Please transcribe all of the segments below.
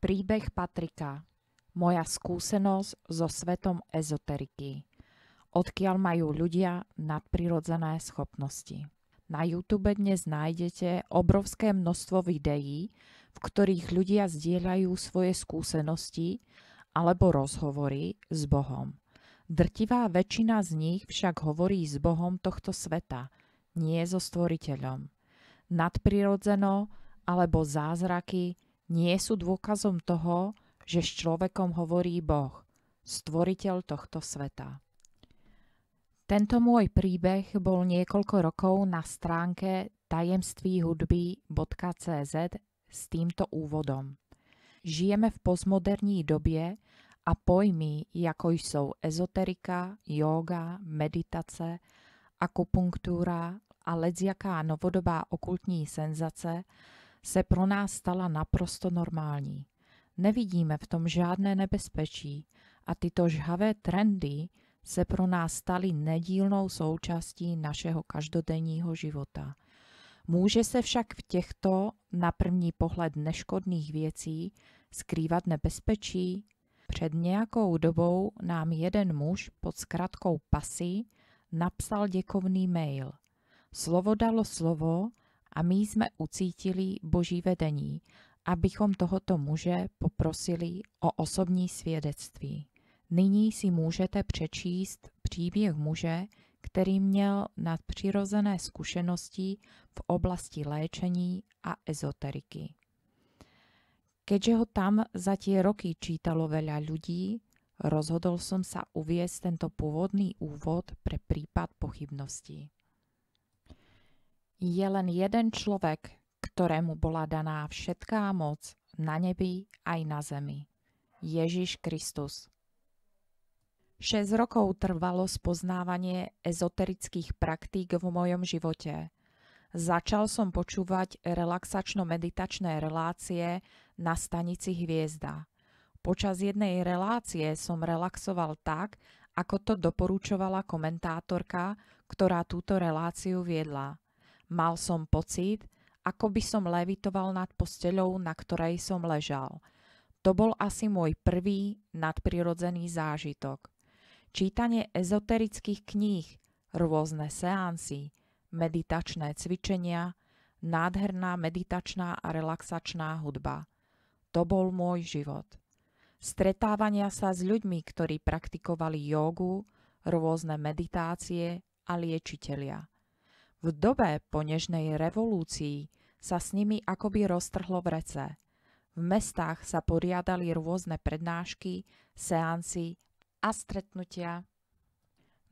Príbeh Patrika Moja skúsenosť so svetom ezoteriky Odkiaľ majú ľudia nadprirodzené schopnosti Na YouTube dnes nájdete obrovské množstvo videí, v ktorých ľudia zdieľajú svoje skúsenosti alebo rozhovory s Bohom. Drtivá väčšina z nich však hovorí s Bohom tohto sveta, nie so stvoriteľom. Nadprirodzeno alebo zázraky – nie sú dôkazom toho, že s človekom hovorí Boh, stvoriteľ tohto sveta. Tento môj príbeh bol niekoľko rokov na stránke tajemstvíhudby.cz s týmto úvodom. Žijeme v postmoderní době a pojmy, ako sú ezoterika, yoga, meditace, akupunktúra a ledziaká novodobá okultní senzace, se pro nás stala naprosto normální. Nevidíme v tom žádné nebezpečí a tyto žhavé trendy se pro nás staly nedílnou součástí našeho každodenního života. Může se však v těchto na první pohled neškodných věcí skrývat nebezpečí? Před nějakou dobou nám jeden muž pod zkratkou pasy napsal děkovný mail. Slovo dalo slovo a my jsme ucítili boží vedení, abychom tohoto muže poprosili o osobní svědectví. Nyní si můžete přečíst příběh muže, který měl nadpřirozené zkušenosti v oblasti léčení a ezoteriky. Keďže ho tam za tie roky čítalo veľa ľudí, rozhodol som sa uviesť tento pôvodný úvod pre prípad pochybností je len jeden človek, ktorému bola daná všetká moc na nebi aj na zemi. Ježiš Kristus. 6 rokov trvalo spoznávanie ezoterických praktík v mojom živote. Začal som počúvať relaxačno-meditačné relácie na stanici Hviezda. Počas jednej relácie som relaxoval tak, ako to doporúčovala komentátorka, ktorá túto reláciu viedla – Mal som pocit, ako by som levitoval nad posteľou, na ktorej som ležal. To bol asi môj prvý nadprirodzený zážitok. Čítanie ezoterických kníh, rôzne seansy, meditačné cvičenia, nádherná meditačná a relaxačná hudba. To bol môj život. Stretávania sa s ľuďmi, ktorí praktikovali jogu, rôzne meditácie a liečitelia – v dobe po nežnej revolúcii sa s nimi akoby roztrhlo vrece. V mestách sa poriadali rôzne prednášky, seansy a stretnutia.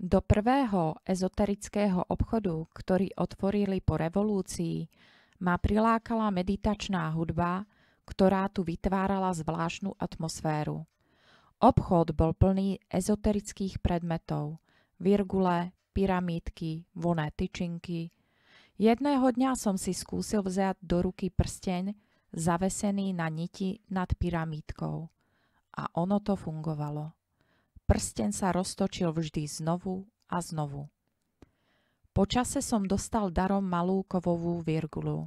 Do prvého ezoterického obchodu, ktorý otvorili po revolúcii, ma prilákala meditačná hudba, ktorá tu vytvárala zvláštnu atmosféru. Obchod bol plný ezoterických predmetov, virgule, pyramídky, voné tyčinky. Jedného dňa som si skúsil vziať do ruky prsteň, zavesený na niti nad pyramídkou. A ono to fungovalo. Prsten sa roztočil vždy znovu a znovu. Po čase som dostal darom malú kovovú virgulu.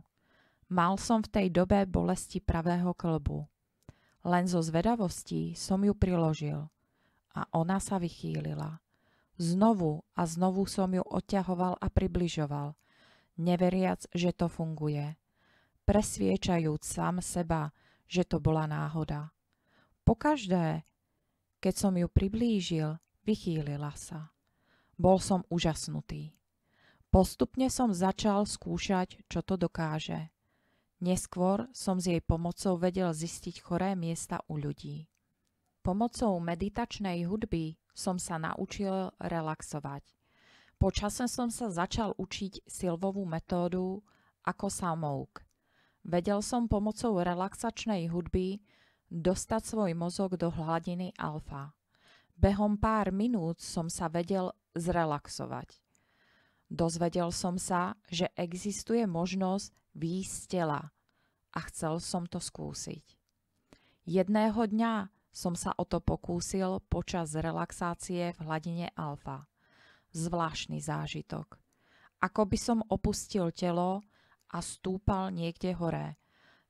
Mal som v tej dobe bolesti pravého klbu. Len zo zvedavostí som ju priložil a ona sa vychýlila. Znovu a znovu som ju odťahoval a približoval, neveriac, že to funguje. Presviečajúc sám seba, že to bola náhoda. Po každé, keď som ju priblížil, vychýlila sa. Bol som úžasnutý. Postupne som začal skúšať, čo to dokáže. Neskôr som s jej pomocou vedel zistiť choré miesta u ľudí. Pomocou meditačnej hudby som sa naučil relaxovať. Počasem som sa začal učiť silvovú metódu ako samouk. Vedel som pomocou relaxačnej hudby dostať svoj mozog do hladiny alfa. Behom pár minút som sa vedel zrelaxovať. Dozvedel som sa, že existuje možnosť výjsť z tela a chcel som to skúsiť. Jedného dňa som sa o to pokúsil počas relaxácie v hladine alfa. Zvláštny zážitok. Ako by som opustil telo a stúpal niekde hore.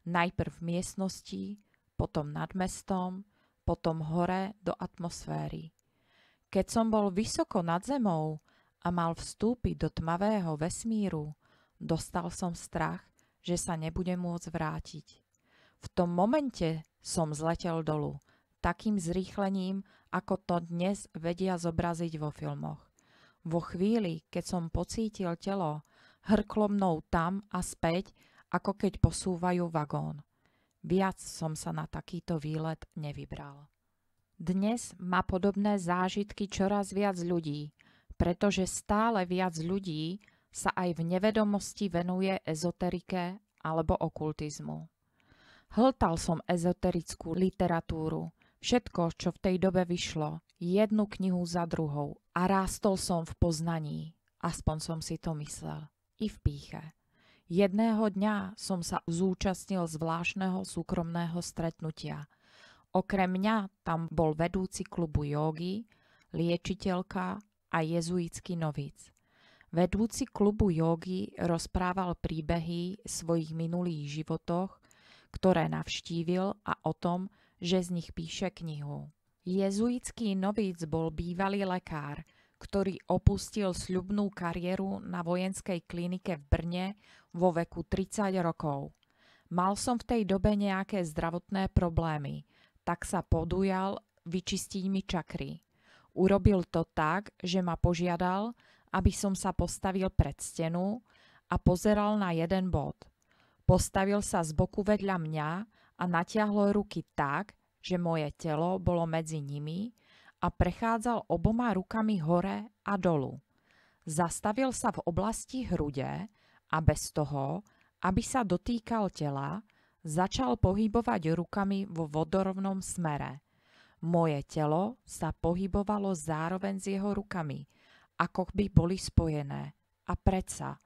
Najprv v miestnosti, potom nad mestom, potom hore do atmosféry. Keď som bol vysoko nad zemou a mal vstúpiť do tmavého vesmíru, dostal som strach, že sa nebude môcť vrátiť. V tom momente som zletel dolu takým zrýchlením, ako to dnes vedia zobraziť vo filmoch. Vo chvíli, keď som pocítil telo, hrklo mnou tam a späť, ako keď posúvajú vagón. Viac som sa na takýto výlet nevybral. Dnes má podobné zážitky čoraz viac ľudí, pretože stále viac ľudí sa aj v nevedomosti venuje ezoterike alebo okultizmu. Hltal som ezoterickú literatúru – všetko, čo v tej dobe vyšlo, jednu knihu za druhou a rástol som v poznaní, aspoň som si to myslel, i v píche. Jedného dňa som sa zúčastnil zvláštneho súkromného stretnutia. Okrem mňa tam bol vedúci klubu jogi, liečiteľka a jezuitský novic. Vedúci klubu jogi rozprával príbehy svojich minulých životoch, ktoré navštívil a o tom, že z nich píše knihu. Jezuitský novíc bol bývalý lekár, ktorý opustil sľubnú kariéru na vojenskej klinike v Brne vo veku 30 rokov. Mal som v tej dobe nejaké zdravotné problémy, tak sa podujal vyčistiť mi čakry. Urobil to tak, že ma požiadal, aby som sa postavil pred stenu a pozeral na jeden bod. Postavil sa z boku vedľa mňa a natiahlo ruky tak, že moje telo bolo medzi nimi a prechádzal oboma rukami hore a dolu. Zastavil sa v oblasti hrude a bez toho, aby sa dotýkal tela, začal pohybovať rukami vo vodorovnom smere. Moje telo sa pohybovalo zároveň s jeho rukami, ako by boli spojené. A predsa,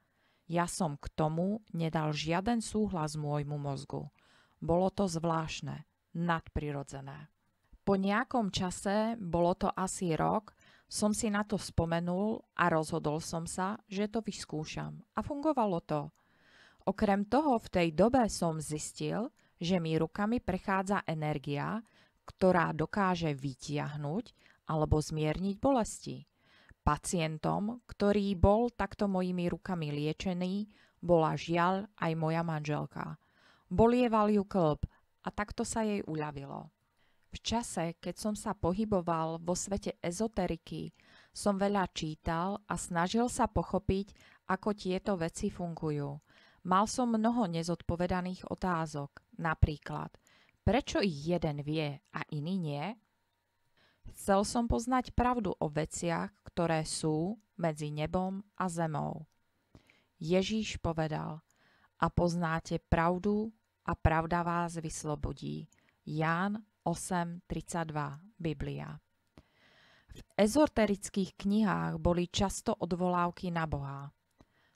ja som k tomu nedal žiaden súhlas môjmu mozgu. Bolo to zvláštne, nadprirodzené. Po nejakom čase, bolo to asi rok, som si na to spomenul a rozhodol som sa, že to vyskúšam. A fungovalo to. Okrem toho v tej dobe som zistil, že mi rukami prechádza energia, ktorá dokáže vytiahnuť alebo zmierniť bolesti. Pacientom, ktorý bol takto mojimi rukami liečený, bola žiaľ aj moja manželka. Bolieval ju klb a takto sa jej uľavilo. V čase, keď som sa pohyboval vo svete ezoteriky, som veľa čítal a snažil sa pochopiť, ako tieto veci fungujú. Mal som mnoho nezodpovedaných otázok, napríklad, prečo ich jeden vie a iný nie? Chcel som poznať pravdu o veciach, ktoré sú medzi nebom a zemou. Ježíš povedal, a poznáte pravdu a pravda vás vyslobodí. Ján 8.32 Biblia V ezoterických knihách boli často odvolávky na Boha.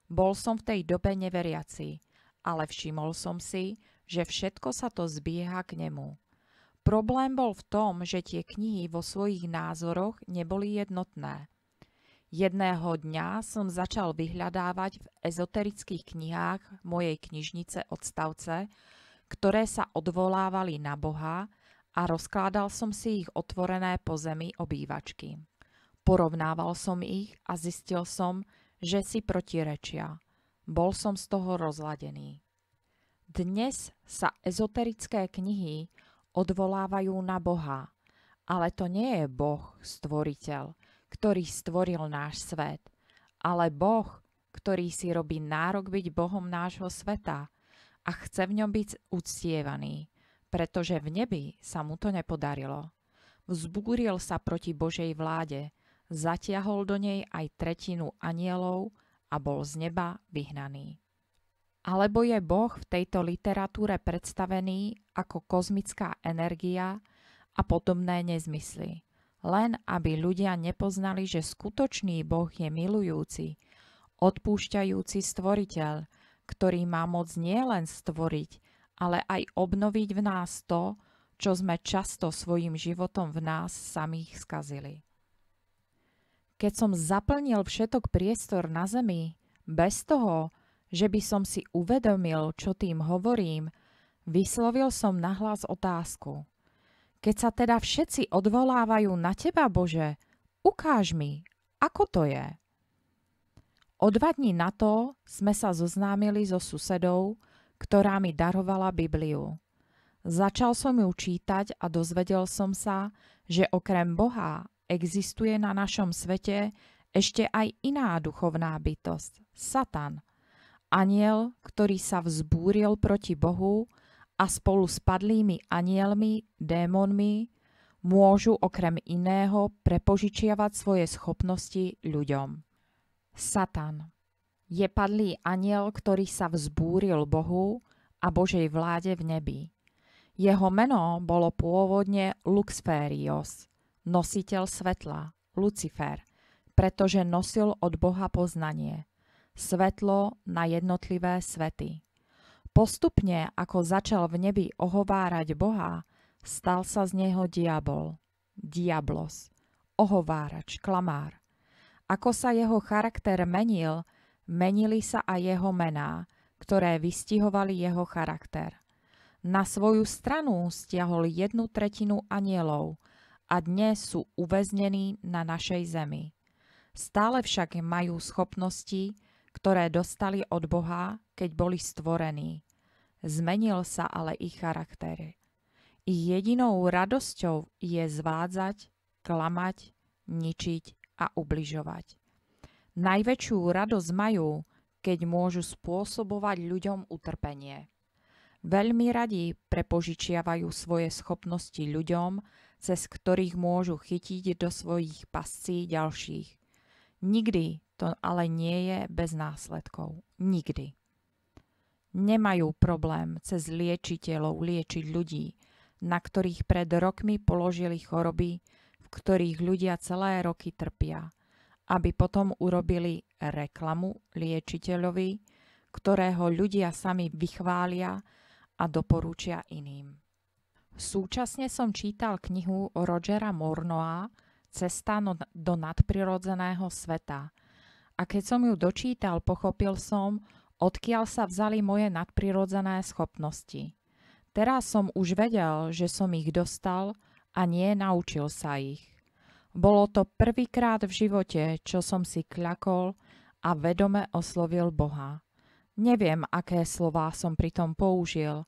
Bol som v tej dobe neveriaci, ale všimol som si, že všetko sa to zbieha k nemu. Problém bol v tom, že tie knihy vo svojich názoroch neboli jednotné – Jedného dňa som začal vyhľadávať v ezoterických knihách mojej knižnice odstavce, ktoré sa odvolávali na Boha a rozkládal som si ich otvorené po zemi obývačky. Porovnával som ich a zistil som, že si protirečia. Bol som z toho rozladený. Dnes sa ezoterické knihy odvolávajú na Boha, ale to nie je Boh, stvoriteľ – ktorý stvoril náš svet, ale Boh, ktorý si robí nárok byť Bohom nášho sveta a chce v ňom byť uctievaný, pretože v nebi sa mu to nepodarilo. Vzbúril sa proti Božej vláde, zatiahol do nej aj tretinu anielov a bol z neba vyhnaný. Alebo je Boh v tejto literatúre predstavený ako kozmická energia a podobné nezmysly – len aby ľudia nepoznali, že skutočný Boh je milujúci, odpúšťajúci stvoriteľ, ktorý má moc nielen stvoriť, ale aj obnoviť v nás to, čo sme často svojim životom v nás samých skazili. Keď som zaplnil všetok priestor na zemi, bez toho, že by som si uvedomil, čo tým hovorím, vyslovil som nahlas otázku – keď sa teda všetci odvolávajú na teba, Bože, ukáž mi, ako to je. O dva dní na to sme sa zoznámili so susedou, ktorá mi darovala Bibliu. Začal som ju čítať a dozvedel som sa, že okrem Boha existuje na našom svete ešte aj iná duchovná bytosť, Satan. Aniel, ktorý sa vzbúril proti Bohu a spolu s padlými anielmi, démonmi môžu okrem iného prepožičiavať svoje schopnosti ľuďom. Satan je padlý aniel, ktorý sa vzbúril Bohu a Božej vláde v nebi. Jeho meno bolo pôvodne Luxferios, nositeľ svetla, Lucifer, pretože nosil od Boha poznanie, svetlo na jednotlivé svety. Postupne, ako začal v nebi ohovárať Boha, stal sa z neho diabol, diablos, ohovárač, klamár. Ako sa jeho charakter menil, menili sa aj jeho mená, ktoré vystihovali jeho charakter. Na svoju stranu stiahol jednu tretinu anielov a dnes sú uväznení na našej zemi. Stále však majú schopnosti, ktoré dostali od Boha, keď boli stvorení. Zmenil sa ale ich charakter. Ich jedinou radosťou je zvádzať, klamať, ničiť a ubližovať. Najväčšiu radosť majú, keď môžu spôsobovať ľuďom utrpenie. Veľmi radi prepožičiavajú svoje schopnosti ľuďom, cez ktorých môžu chytiť do svojich pascí ďalších. Nikdy to ale nie je bez následkov. Nikdy nemajú problém cez liečiteľov liečiť ľudí, na ktorých pred rokmi položili choroby, v ktorých ľudia celé roky trpia, aby potom urobili reklamu liečiteľovi, ktorého ľudia sami vychvália a doporúčia iným. Súčasne som čítal knihu Rogera Mornoa Cesta no-, do nadprirodzeného sveta a keď som ju dočítal, pochopil som, odkiaľ sa vzali moje nadprirodzené schopnosti. Teraz som už vedel, že som ich dostal a nie naučil sa ich. Bolo to prvýkrát v živote, čo som si kľakol a vedome oslovil Boha. Neviem, aké slová som pritom použil,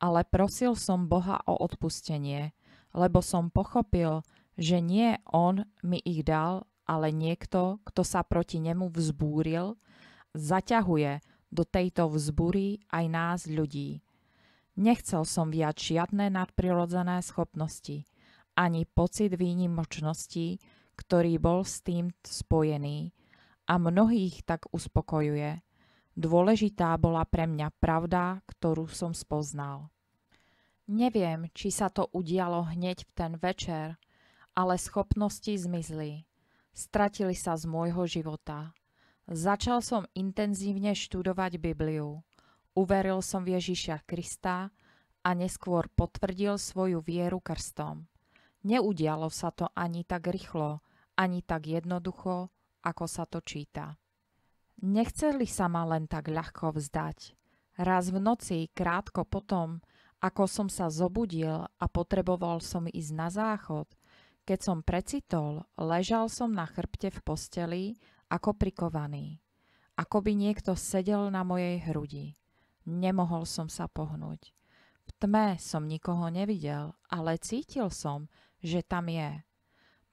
ale prosil som Boha o odpustenie, lebo som pochopil, že nie on mi ich dal, ale niekto, kto sa proti nemu vzbúril, zaťahuje, do tejto vzbury aj nás ľudí. Nechcel som viac žiadne nadprirodzené schopnosti, ani pocit výnimočnosti, ktorý bol s tým spojený a mnohých tak uspokojuje. Dôležitá bola pre mňa pravda, ktorú som spoznal. Neviem, či sa to udialo hneď v ten večer, ale schopnosti zmizli. Stratili sa z môjho života. Začal som intenzívne študovať Bibliu. Uveril som v Ježiša Krista a neskôr potvrdil svoju vieru krstom. Neudialo sa to ani tak rýchlo, ani tak jednoducho, ako sa to číta. Nechceli sa ma len tak ľahko vzdať. Raz v noci, krátko potom, ako som sa zobudil a potreboval som ísť na záchod, keď som precitol, ležal som na chrbte v posteli ako prikovaný, ako by niekto sedel na mojej hrudi. Nemohol som sa pohnúť. V tme som nikoho nevidel, ale cítil som, že tam je.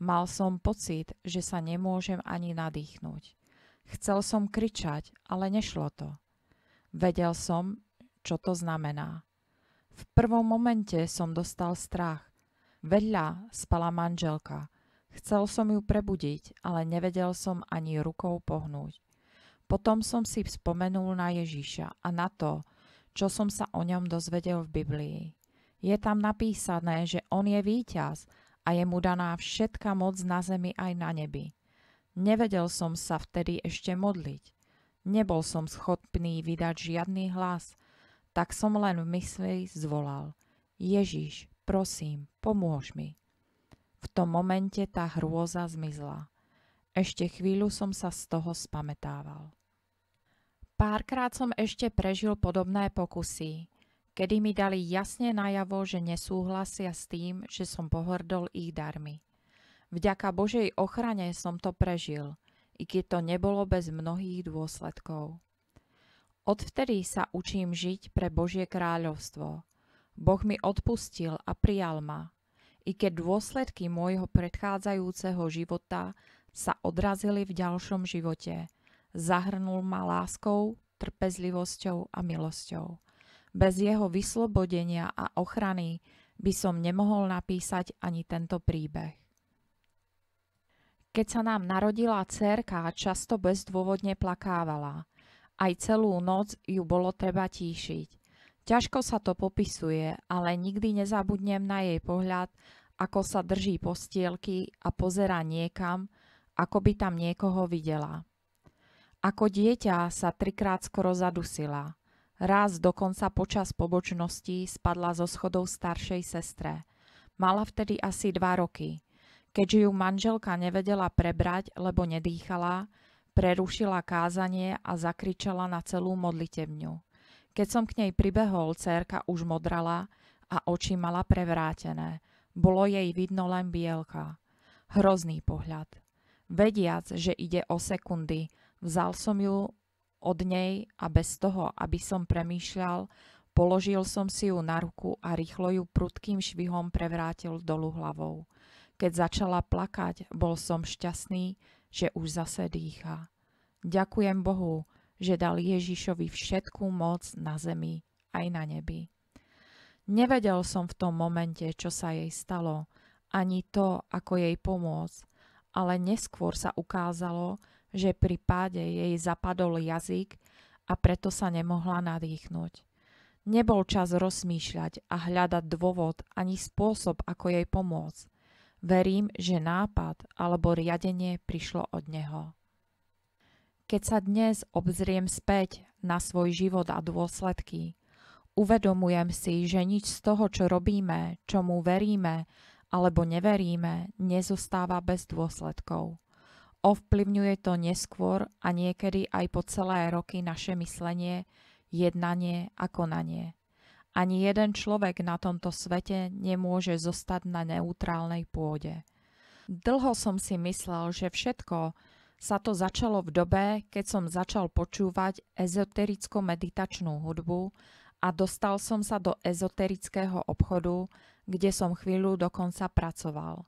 Mal som pocit, že sa nemôžem ani nadýchnuť. Chcel som kričať, ale nešlo to. Vedel som, čo to znamená. V prvom momente som dostal strach. Vedľa spala manželka. Chcel som ju prebudiť, ale nevedel som ani rukou pohnúť. Potom som si spomenul na Ježíša a na to, čo som sa o ňom dozvedel v Biblii. Je tam napísané, že on je víťaz a je mu daná všetka moc na zemi aj na nebi. Nevedel som sa vtedy ešte modliť. Nebol som schopný vydať žiadny hlas, tak som len v mysli zvolal. Ježiš, prosím, pomôž mi. V tom momente tá hrôza zmizla. Ešte chvíľu som sa z toho spametával. Párkrát som ešte prežil podobné pokusy, kedy mi dali jasne najavo, že nesúhlasia s tým, že som pohrdol ich darmi. Vďaka Božej ochrane som to prežil, i keď to nebolo bez mnohých dôsledkov. Odvtedy sa učím žiť pre Božie kráľovstvo. Boh mi odpustil a prijal ma, i keď dôsledky môjho predchádzajúceho života sa odrazili v ďalšom živote. Zahrnul ma láskou, trpezlivosťou a milosťou. Bez jeho vyslobodenia a ochrany by som nemohol napísať ani tento príbeh. Keď sa nám narodila dcerka, často bezdôvodne plakávala. Aj celú noc ju bolo treba tíšiť. Ťažko sa to popisuje, ale nikdy nezabudnem na jej pohľad, ako sa drží postielky a pozera niekam, ako by tam niekoho videla. Ako dieťa sa trikrát skoro zadusila. Raz dokonca počas pobočnosti spadla zo schodov staršej sestre. Mala vtedy asi dva roky. Keďže ju manželka nevedela prebrať, lebo nedýchala, prerušila kázanie a zakričala na celú modlitevňu. Keď som k nej pribehol, cérka už modrala a oči mala prevrátené. Bolo jej vidno len bielka. Hrozný pohľad. Vediac, že ide o sekundy, vzal som ju od nej a bez toho, aby som premýšľal, položil som si ju na ruku a rýchlo ju prudkým švihom prevrátil dolu hlavou. Keď začala plakať, bol som šťastný, že už zase dýcha. Ďakujem Bohu, že dal Ježišovi všetkú moc na zemi aj na nebi. Nevedel som v tom momente, čo sa jej stalo, ani to, ako jej pomôcť, ale neskôr sa ukázalo, že pri páde jej zapadol jazyk a preto sa nemohla nadýchnuť. Nebol čas rozmýšľať a hľadať dôvod ani spôsob, ako jej pomôcť. Verím, že nápad alebo riadenie prišlo od neho. Keď sa dnes obzriem späť na svoj život a dôsledky, uvedomujem si, že nič z toho, čo robíme, čomu veríme alebo neveríme, nezostáva bez dôsledkov. Ovplyvňuje to neskôr a niekedy aj po celé roky naše myslenie, jednanie a konanie. Ani jeden človek na tomto svete nemôže zostať na neutrálnej pôde. Dlho som si myslel, že všetko, sa to začalo v dobe, keď som začal počúvať ezoterickú meditačnú hudbu a dostal som sa do ezoterického obchodu, kde som chvíľu dokonca pracoval.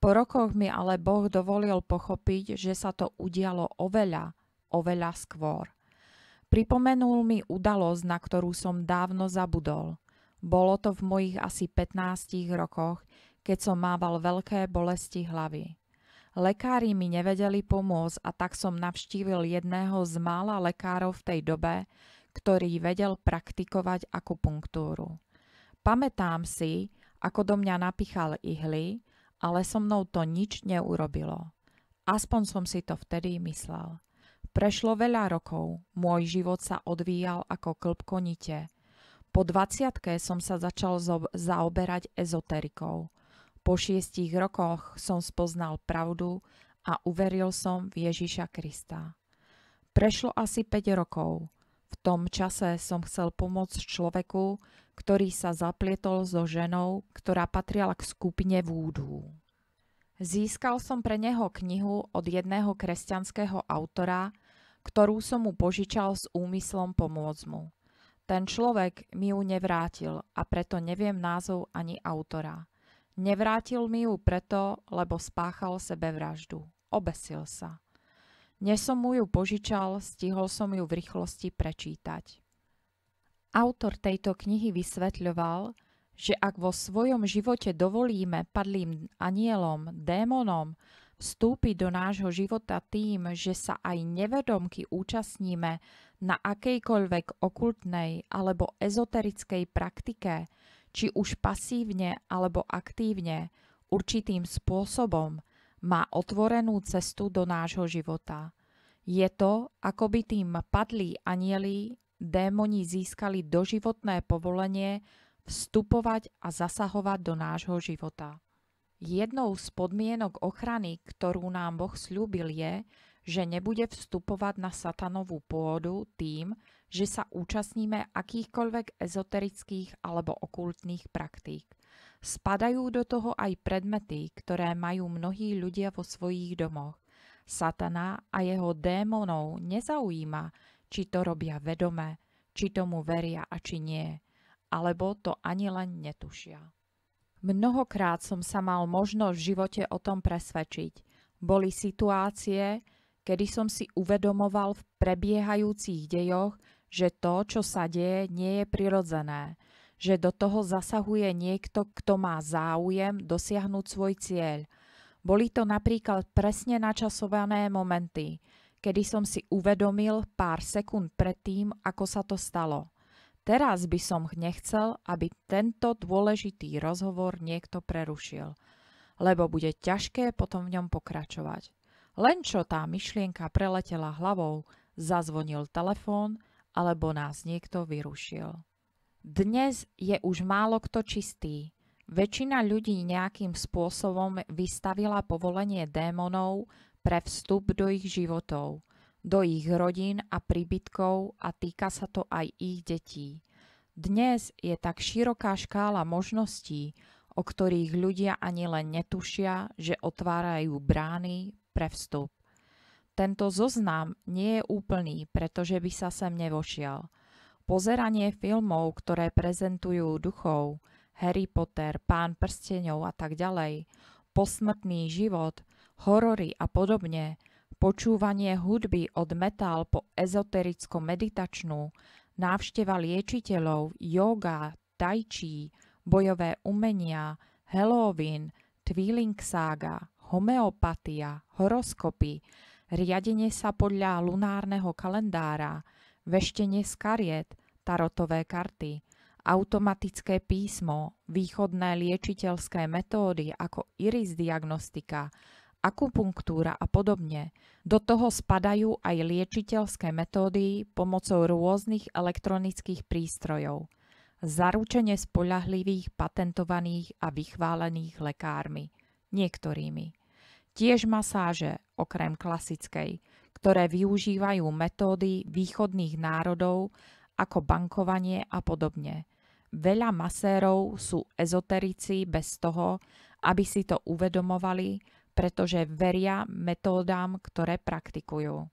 Po rokoch mi ale Boh dovolil pochopiť, že sa to udialo oveľa, oveľa skôr. Pripomenul mi udalosť, na ktorú som dávno zabudol. Bolo to v mojich asi 15 rokoch, keď som mával veľké bolesti hlavy. Lekári mi nevedeli pomôcť a tak som navštívil jedného z mála lekárov v tej dobe, ktorý vedel praktikovať akupunktúru. Pamätám si, ako do mňa napichal ihly, ale so mnou to nič neurobilo. Aspoň som si to vtedy myslel. Prešlo veľa rokov, môj život sa odvíjal ako klbkonite. Po dvaciatke som sa začal zaoberať ezoterikou – po šiestich rokoch som spoznal pravdu a uveril som v Ježiša Krista. Prešlo asi 5 rokov. V tom čase som chcel pomôcť človeku, ktorý sa zaplietol so ženou, ktorá patrila k skupine vúdú. Získal som pre neho knihu od jedného kresťanského autora, ktorú som mu požičal s úmyslom pomôcť mu. Ten človek mi ju nevrátil a preto neviem názov ani autora. Nevrátil mi ju preto, lebo spáchal sebevraždu. Obesil sa. Než som mu ju požičal, stihol som ju v rýchlosti prečítať. Autor tejto knihy vysvetľoval, že ak vo svojom živote dovolíme padlým anielom, démonom vstúpiť do nášho života tým, že sa aj nevedomky účastníme na akejkoľvek okultnej alebo ezoterickej praktike, či už pasívne alebo aktívne, určitým spôsobom má otvorenú cestu do nášho života. Je to, ako by tým padlí anieli, démoni získali doživotné povolenie vstupovať a zasahovať do nášho života. Jednou z podmienok ochrany, ktorú nám Boh slúbil je, že nebude vstupovať na satanovú pôdu tým, že sa účastníme akýchkoľvek ezoterických alebo okultných praktík. Spadajú do toho aj predmety, ktoré majú mnohí ľudia vo svojich domoch. Satana a jeho démonov nezaujíma, či to robia vedome, či tomu veria a či nie, alebo to ani len netušia. Mnohokrát som sa mal možnosť v živote o tom presvedčiť. Boli situácie, kedy som si uvedomoval v prebiehajúcich dejoch, že to, čo sa deje, nie je prirodzené, že do toho zasahuje niekto, kto má záujem dosiahnuť svoj cieľ. Boli to napríklad presne načasované momenty, kedy som si uvedomil pár sekúnd predtým, ako sa to stalo. Teraz by som nechcel, aby tento dôležitý rozhovor niekto prerušil, lebo bude ťažké potom v ňom pokračovať. Len čo tá myšlienka preletela hlavou, zazvonil telefón alebo nás niekto vyrušil. Dnes je už málo kto čistý. Väčšina ľudí nejakým spôsobom vystavila povolenie démonov pre vstup do ich životov, do ich rodín a príbytkov a týka sa to aj ich detí. Dnes je tak široká škála možností, o ktorých ľudia ani len netušia, že otvárajú brány pre vstup tento zoznam nie je úplný, pretože by sa sem nevošiel. Pozeranie filmov, ktoré prezentujú duchov, Harry Potter, Pán prsteňov a tak ďalej, posmrtný život, horory a podobne, počúvanie hudby od metal po ezotericko-meditačnú, návšteva liečiteľov, yoga, tai chi, bojové umenia, Halloween, Twilling sága, homeopatia, horoskopy, riadenie sa podľa lunárneho kalendára, veštenie z kariet, tarotové karty, automatické písmo, východné liečiteľské metódy ako iris diagnostika, akupunktúra a podobne. Do toho spadajú aj liečiteľské metódy pomocou rôznych elektronických prístrojov, zaručenie spolahlivých, patentovaných a vychválených lekármi, niektorými tiež masáže okrem klasickej, ktoré využívajú metódy východných národov ako bankovanie a podobne. Veľa masérov sú ezoterici bez toho, aby si to uvedomovali, pretože veria metódám, ktoré praktikujú.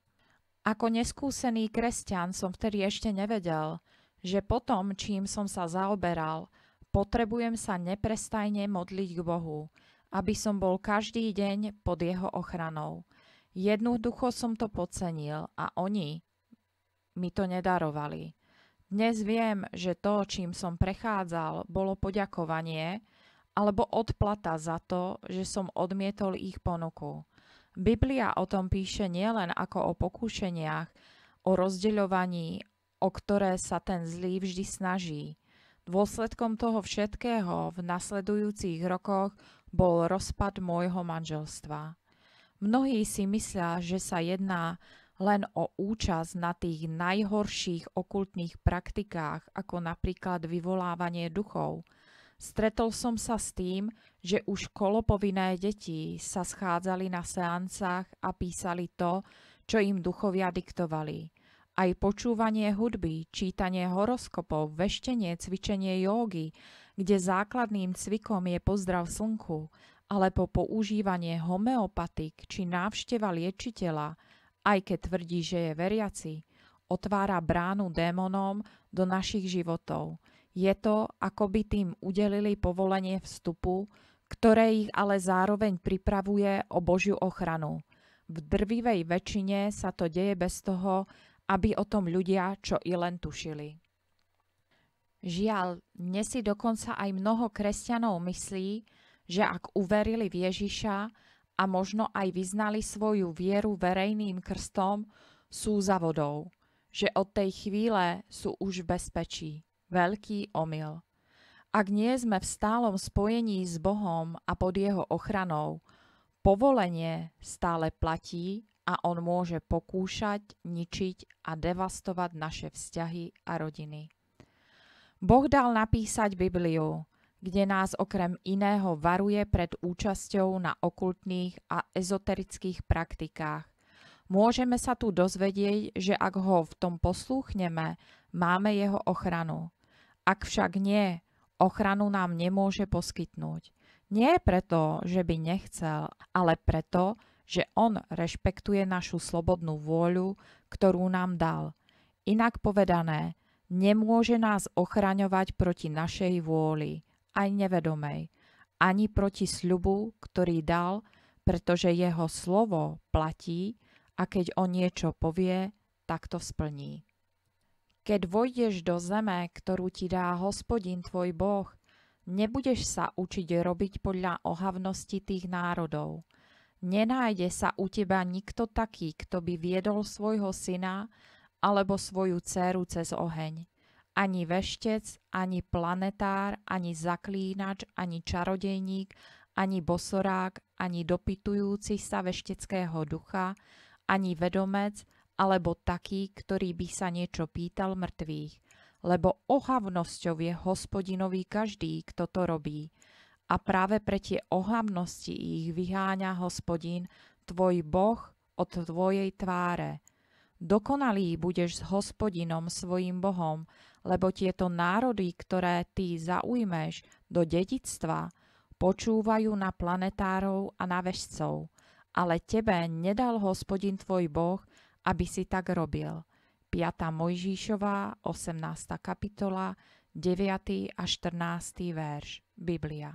Ako neskúsený kresťan som vtedy ešte nevedel, že potom, čím som sa zaoberal, potrebujem sa neprestajne modliť k Bohu, aby som bol každý deň pod jeho ochranou. Jednoducho som to pocenil a oni mi to nedarovali. Dnes viem, že to, čím som prechádzal, bolo poďakovanie alebo odplata za to, že som odmietol ich ponuku. Biblia o tom píše nielen ako o pokúšeniach, o rozdeľovaní, o ktoré sa ten zlý vždy snaží. Dôsledkom toho všetkého v nasledujúcich rokoch bol rozpad môjho manželstva. Mnohí si myslia, že sa jedná len o účasť na tých najhorších okultných praktikách, ako napríklad vyvolávanie duchov. Stretol som sa s tým, že už kolopovinné deti sa schádzali na seancách a písali to, čo im duchovia diktovali. Aj počúvanie hudby, čítanie horoskopov, veštenie, cvičenie jógy kde základným cvikom je pozdrav slnku, ale po používanie homeopatik či návšteva liečiteľa, aj keď tvrdí, že je veriaci, otvára bránu démonom do našich životov. Je to, ako by tým udelili povolenie vstupu, ktoré ich ale zároveň pripravuje o Božiu ochranu. V drvivej väčšine sa to deje bez toho, aby o tom ľudia čo i len tušili. Žiaľ, dnes si dokonca aj mnoho kresťanov myslí, že ak uverili v Ježiša a možno aj vyznali svoju vieru verejným krstom, sú za vodou, že od tej chvíle sú už v bezpečí. Veľký omyl. Ak nie sme v stálom spojení s Bohom a pod jeho ochranou, povolenie stále platí a on môže pokúšať, ničiť a devastovať naše vzťahy a rodiny. Boh dal napísať Bibliu, kde nás okrem iného varuje pred účasťou na okultných a ezoterických praktikách. Môžeme sa tu dozvedieť, že ak ho v tom poslúchneme, máme jeho ochranu. Ak však nie, ochranu nám nemôže poskytnúť. Nie preto, že by nechcel, ale preto, že on rešpektuje našu slobodnú vôľu, ktorú nám dal. Inak povedané, nemôže nás ochraňovať proti našej vôli, aj nevedomej, ani proti sľubu, ktorý dal, pretože jeho slovo platí a keď on niečo povie, tak to splní. Keď vojdeš do zeme, ktorú ti dá hospodin tvoj Boh, nebudeš sa učiť robiť podľa ohavnosti tých národov. Nenájde sa u teba nikto taký, kto by viedol svojho syna, alebo svoju dceru cez oheň. Ani veštec, ani planetár, ani zaklínač, ani čarodejník, ani bosorák, ani dopytujúci sa vešteckého ducha, ani vedomec, alebo taký, ktorý by sa niečo pýtal mŕtvych. Lebo ohavnosťou je hospodinový každý, kto to robí. A práve pre tie ohavnosti ich vyháňa hospodin, tvoj boh od tvojej tváre – Dokonalý budeš s hospodinom svojim Bohom, lebo tieto národy, ktoré ty zaujmeš do dedictva, počúvajú na planetárov a na vežcov. Ale tebe nedal hospodin tvoj Boh, aby si tak robil. 5. Mojžíšová, 18. kapitola, 9. a 14. verš Biblia.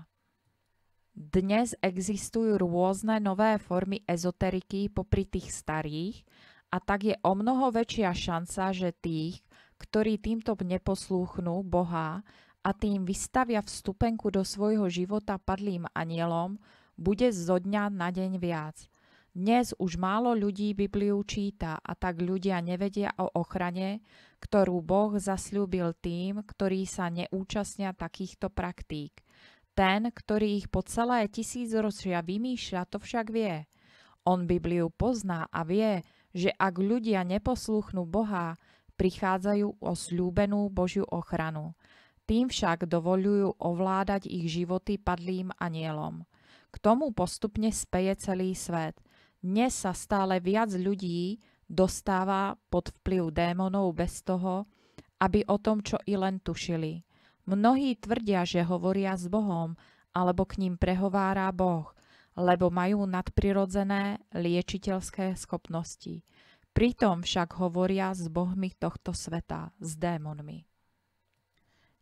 Dnes existujú rôzne nové formy ezoteriky popri tých starých, a tak je o mnoho väčšia šanca, že tých, ktorí týmto neposlúchnú Boha a tým vystavia vstupenku do svojho života padlým anielom, bude zo dňa na deň viac. Dnes už málo ľudí Bibliu číta a tak ľudia nevedia o ochrane, ktorú Boh zasľúbil tým, ktorí sa neúčastnia takýchto praktík. Ten, ktorý ich po celé tisícročia vymýšľa, to však vie. On Bibliu pozná a vie, že ak ľudia neposluchnú Boha, prichádzajú o slúbenú Božiu ochranu. Tým však dovolujú ovládať ich životy padlým anielom. K tomu postupne speje celý svet. Dnes sa stále viac ľudí dostáva pod vplyv démonov bez toho, aby o tom čo i len tušili. Mnohí tvrdia, že hovoria s Bohom, alebo k ním prehovára Boh, lebo majú nadprirodzené liečiteľské schopnosti. Pritom však hovoria s bohmi tohto sveta, s démonmi.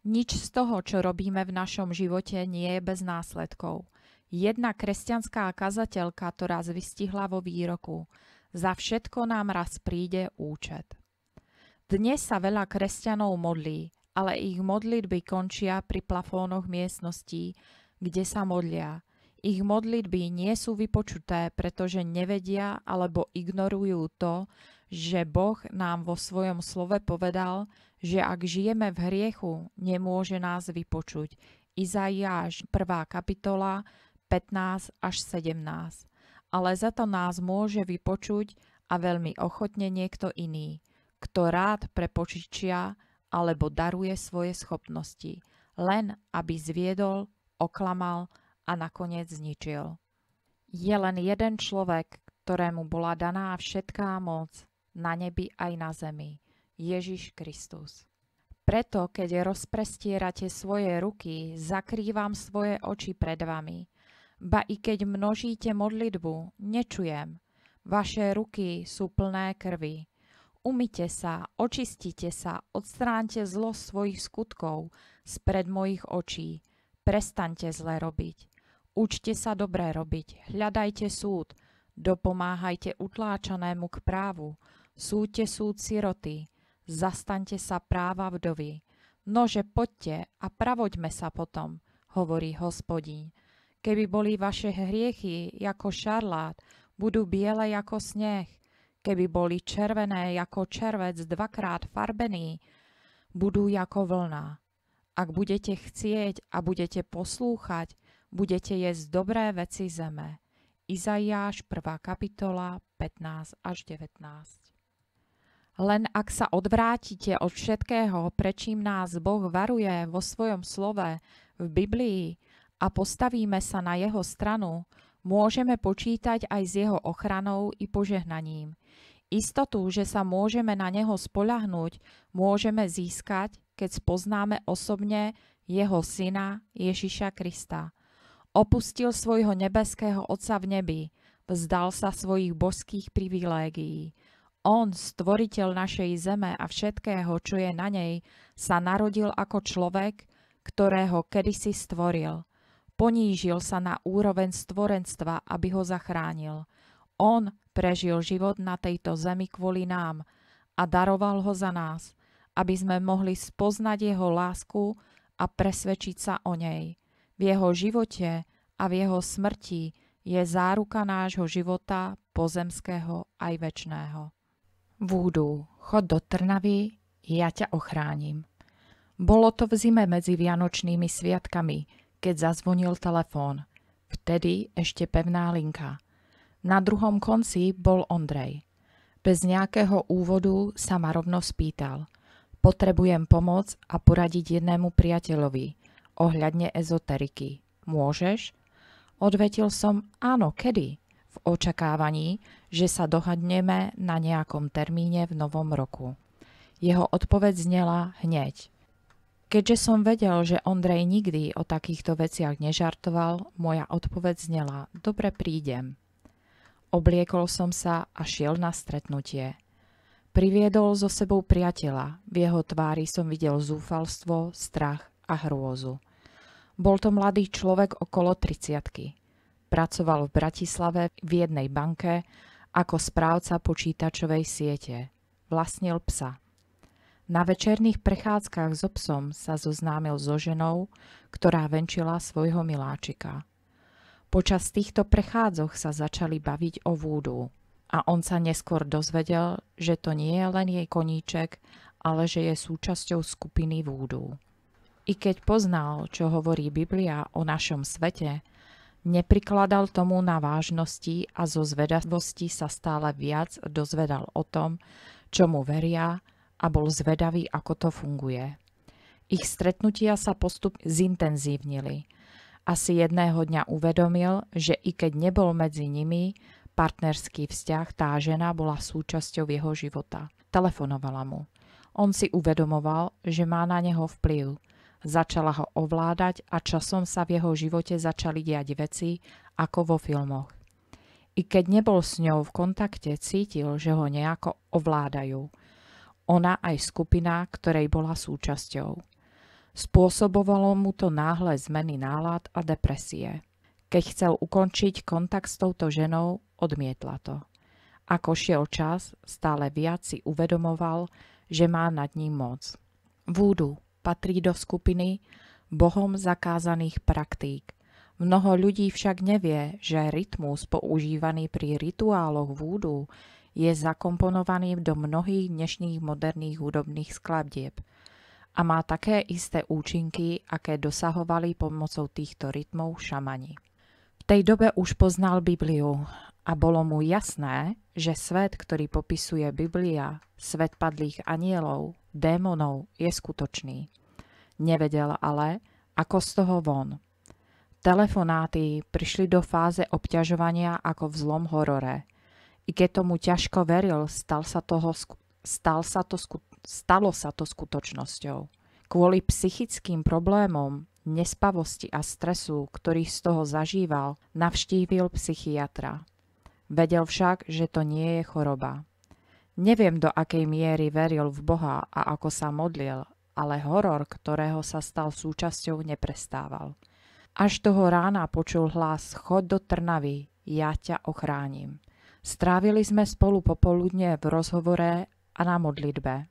Nič z toho, čo robíme v našom živote, nie je bez následkov. Jedna kresťanská kazateľka to raz vystihla vo výroku. Za všetko nám raz príde účet. Dnes sa veľa kresťanov modlí, ale ich modlitby končia pri plafónoch miestností, kde sa modlia – ich modlitby nie sú vypočuté, pretože nevedia alebo ignorujú to, že Boh nám vo svojom slove povedal, že ak žijeme v hriechu, nemôže nás vypočuť. Izaiáš 1. kapitola 15 až 17. Ale za to nás môže vypočuť a veľmi ochotne niekto iný, kto rád prepočičia alebo daruje svoje schopnosti, len aby zviedol, oklamal a nakoniec zničil. Je len jeden človek, ktorému bola daná všetká moc na nebi aj na zemi, Ježiš Kristus. Preto, keď rozprestierate svoje ruky, zakrývam svoje oči pred vami. Ba i keď množíte modlitbu, nečujem. Vaše ruky sú plné krvi. Umite sa, očistite sa, odstránte zlo svojich skutkov spred mojich očí. Prestaňte zle robiť Učte sa dobré robiť, hľadajte súd, dopomáhajte utláčanému k právu, súďte súd siroty, zastaňte sa práva vdovy. Nože poďte a pravoďme sa potom, hovorí hospodín. Keby boli vaše hriechy ako šarlát, budú biele ako sneh. Keby boli červené ako červec dvakrát farbený, budú ako vlna. Ak budete chcieť a budete poslúchať, budete jesť dobré veci zeme. Izaiáš 1. kapitola 15 až 19. Len ak sa odvrátite od všetkého, prečím nás Boh varuje vo svojom slove, v Biblii a postavíme sa na jeho stranu, môžeme počítať aj s jeho ochranou i požehnaním. Istotu, že sa môžeme na neho spolahnuť, môžeme získať, keď spoznáme osobne jeho syna Ježiša Krista. Opustil svojho nebeského Otca v nebi, vzdal sa svojich božských privilégií. On, stvoriteľ našej zeme a všetkého, čo je na nej, sa narodil ako človek, ktorého kedysi stvoril. Ponížil sa na úroveň stvorenstva, aby ho zachránil. On prežil život na tejto zemi kvôli nám a daroval ho za nás, aby sme mohli spoznať jeho lásku a presvedčiť sa o nej. V jeho živote a v jeho smrti je záruka nášho života pozemského aj večného. Vúdu, chod do Trnavy, ja ťa ochránim. Bolo to v zime medzi Vianočnými sviatkami, keď zazvonil telefón. Vtedy ešte pevná linka. Na druhom konci bol Ondrej. Bez nejakého úvodu sa ma rovno spýtal. Potrebujem pomoc a poradiť jednému priateľovi ohľadne ezoteriky. Môžeš? Odvetil som áno, kedy? V očakávaní, že sa dohadneme na nejakom termíne v novom roku. Jeho odpoveď znela hneď. Keďže som vedel, že Ondrej nikdy o takýchto veciach nežartoval, moja odpoveď znela Dobre prídem. Obliekol som sa a šiel na stretnutie. Priviedol so sebou priateľa, v jeho tvári som videl zúfalstvo, strach a hrôzu. Bol to mladý človek okolo 30. Pracoval v Bratislave v jednej banke ako správca počítačovej siete. Vlastnil psa. Na večerných prechádzkach so psom sa zoznámil so ženou, ktorá venčila svojho miláčika. Počas týchto prechádzok sa začali baviť o vúdu a on sa neskôr dozvedel, že to nie je len jej koníček, ale že je súčasťou skupiny vúdu. I keď poznal, čo hovorí Biblia o našom svete, neprikladal tomu na vážnosti a zo zvedavosti sa stále viac dozvedal o tom, čo mu veria a bol zvedavý, ako to funguje. Ich stretnutia sa postupne zintenzívnili. Asi jedného dňa uvedomil, že i keď nebol medzi nimi, partnerský vzťah tá žena bola súčasťou jeho života. Telefonovala mu. On si uvedomoval, že má na neho vplyv Začala ho ovládať a časom sa v jeho živote začali diať veci, ako vo filmoch. I keď nebol s ňou v kontakte, cítil, že ho nejako ovládajú. Ona aj skupina, ktorej bola súčasťou. Spôsobovalo mu to náhle zmeny nálad a depresie. Keď chcel ukončiť kontakt s touto ženou, odmietla to. Ako šiel čas, stále viac si uvedomoval, že má nad ním moc. Vúdu, patrí do skupiny Bohom zakázaných praktík. Mnoho ľudí však nevie, že rytmus používaný pri rituáloch vúdu je zakomponovaný do mnohých dnešných moderných hudobných skladieb a má také isté účinky, aké dosahovali pomocou týchto rytmov šamani. V tej dobe už poznal Bibliu a bolo mu jasné, že svet, ktorý popisuje Biblia, svet padlých anielov, démonov je skutočný. Nevedel ale, ako z toho von. Telefonáty prišli do fáze obťažovania ako v zlom horore. I keď tomu ťažko veril, stal sa toho, stal sa to, stalo sa to skutočnosťou. Kvôli psychickým problémom, nespavosti a stresu, ktorý z toho zažíval, navštívil psychiatra. Vedel však, že to nie je choroba. Neviem, do akej miery veril v Boha a ako sa modlil, ale horor, ktorého sa stal súčasťou, neprestával. Až toho rána počul hlas, chod do Trnavy, ja ťa ochránim. Strávili sme spolu popoludne v rozhovore a na modlitbe.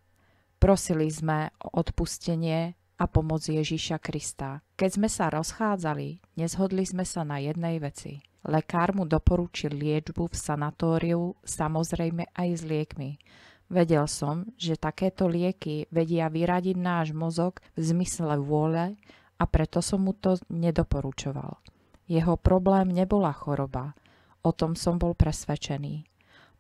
Prosili sme o odpustenie a pomoc Ježíša Krista. Keď sme sa rozchádzali, nezhodli sme sa na jednej veci – Lekár mu doporučil liečbu v sanatóriu, samozrejme aj s liekmi. Vedel som, že takéto lieky vedia vyradiť náš mozog v zmysle vôle a preto som mu to nedoporučoval. Jeho problém nebola choroba, o tom som bol presvedčený.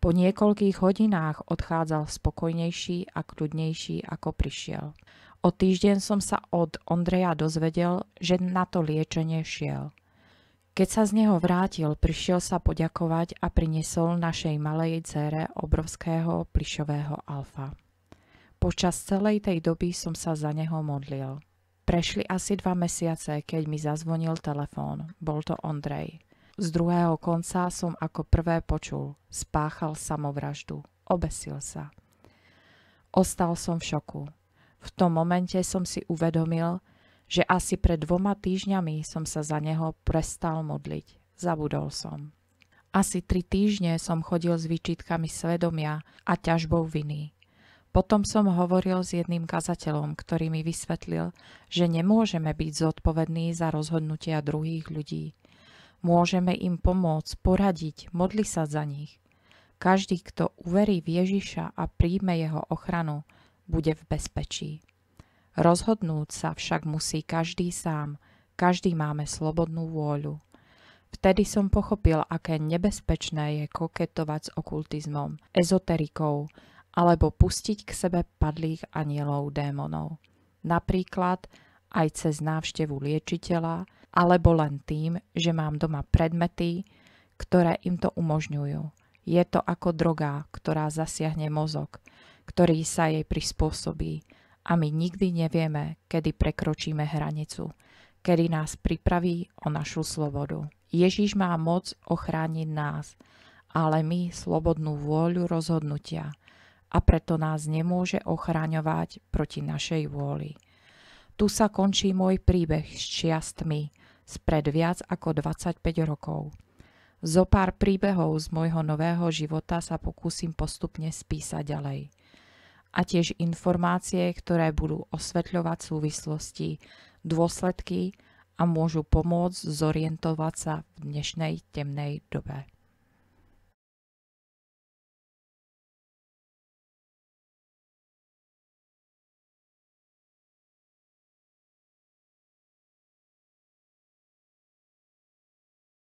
Po niekoľkých hodinách odchádzal spokojnejší a kľudnejší, ako prišiel. O týždeň som sa od Ondreja dozvedel, že na to liečenie šiel. Keď sa z neho vrátil, prišiel sa poďakovať a priniesol našej malej dcere obrovského plišového alfa. Počas celej tej doby som sa za neho modlil. Prešli asi dva mesiace, keď mi zazvonil telefón. Bol to Ondrej. Z druhého konca som ako prvé počul. Spáchal samovraždu. Obesil sa. Ostal som v šoku. V tom momente som si uvedomil, že asi pred dvoma týždňami som sa za neho prestal modliť. Zabudol som. Asi tri týždne som chodil s výčitkami svedomia a ťažbou viny. Potom som hovoril s jedným kazateľom, ktorý mi vysvetlil, že nemôžeme byť zodpovední za rozhodnutia druhých ľudí. Môžeme im pomôcť, poradiť, modli sa za nich. Každý, kto uverí v Ježiša a príjme jeho ochranu, bude v bezpečí. Rozhodnúť sa však musí každý sám, každý máme slobodnú vôľu. Vtedy som pochopil, aké nebezpečné je koketovať s okultizmom, ezoterikou alebo pustiť k sebe padlých anielov démonov. Napríklad aj cez návštevu liečiteľa, alebo len tým, že mám doma predmety, ktoré im to umožňujú. Je to ako droga, ktorá zasiahne mozog, ktorý sa jej prispôsobí a my nikdy nevieme, kedy prekročíme hranicu, kedy nás pripraví o našu slobodu. Ježiš má moc ochrániť nás, ale my slobodnú vôľu rozhodnutia a preto nás nemôže ochráňovať proti našej vôli. Tu sa končí môj príbeh s čiastmi spred viac ako 25 rokov. Zo pár príbehov z môjho nového života sa pokúsim postupne spísať ďalej – a tiež informácie, ktoré budú osvetľovať súvislosti, dôsledky a môžu pomôcť zorientovať sa v dnešnej temnej dobe.